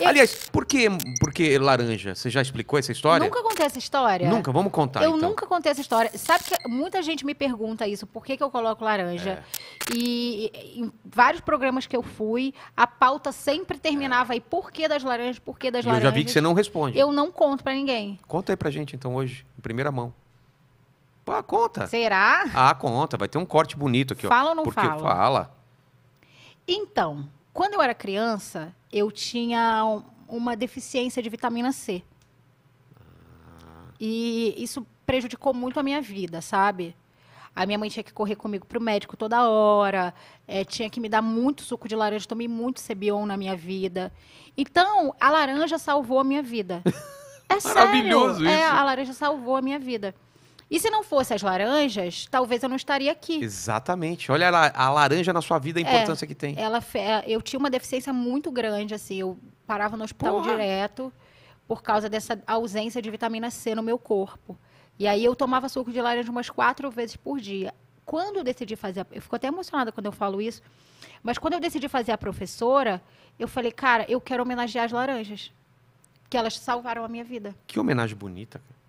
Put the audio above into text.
Eu... É. Aliás, por que, por que laranja? Você já explicou essa história? Nunca contei essa história. Nunca, vamos contar. Eu então. nunca contei essa história. Sabe que muita gente me pergunta isso, por que, que eu coloco laranja? É. E, em vários programas que eu fui, a pauta sempre terminava é. aí, por que das laranjas, por que das e laranjas? Eu já vi que você não responde. Eu não conto para ninguém. Conta aí pra gente então hoje, em primeira mão. Pô, conta. Será? Ah, conta. Vai ter um corte bonito aqui, ó. Fala ou não Porque fala? Fala. Então, quando eu era criança, eu tinha uma deficiência de vitamina C. E isso prejudicou muito a minha vida, sabe? A minha mãe tinha que correr comigo para o médico toda hora, é, tinha que me dar muito suco de laranja, tomei muito Cebion na minha vida. Então, a laranja salvou a minha vida. É Maravilhoso sério. É, isso. É, a laranja salvou a minha vida. E se não fosse as laranjas, talvez eu não estaria aqui. Exatamente. Olha lá, a laranja na sua vida, a é, importância é, que tem. Ela, eu tinha uma deficiência muito grande, assim. Eu parava no hospital Porra. direto por causa dessa ausência de vitamina C no meu corpo. E aí eu tomava suco de laranja umas quatro vezes por dia. Quando eu decidi fazer, eu fico até emocionada quando eu falo isso, mas quando eu decidi fazer a professora, eu falei, cara, eu quero homenagear as laranjas, que elas salvaram a minha vida. Que homenagem bonita. Cara.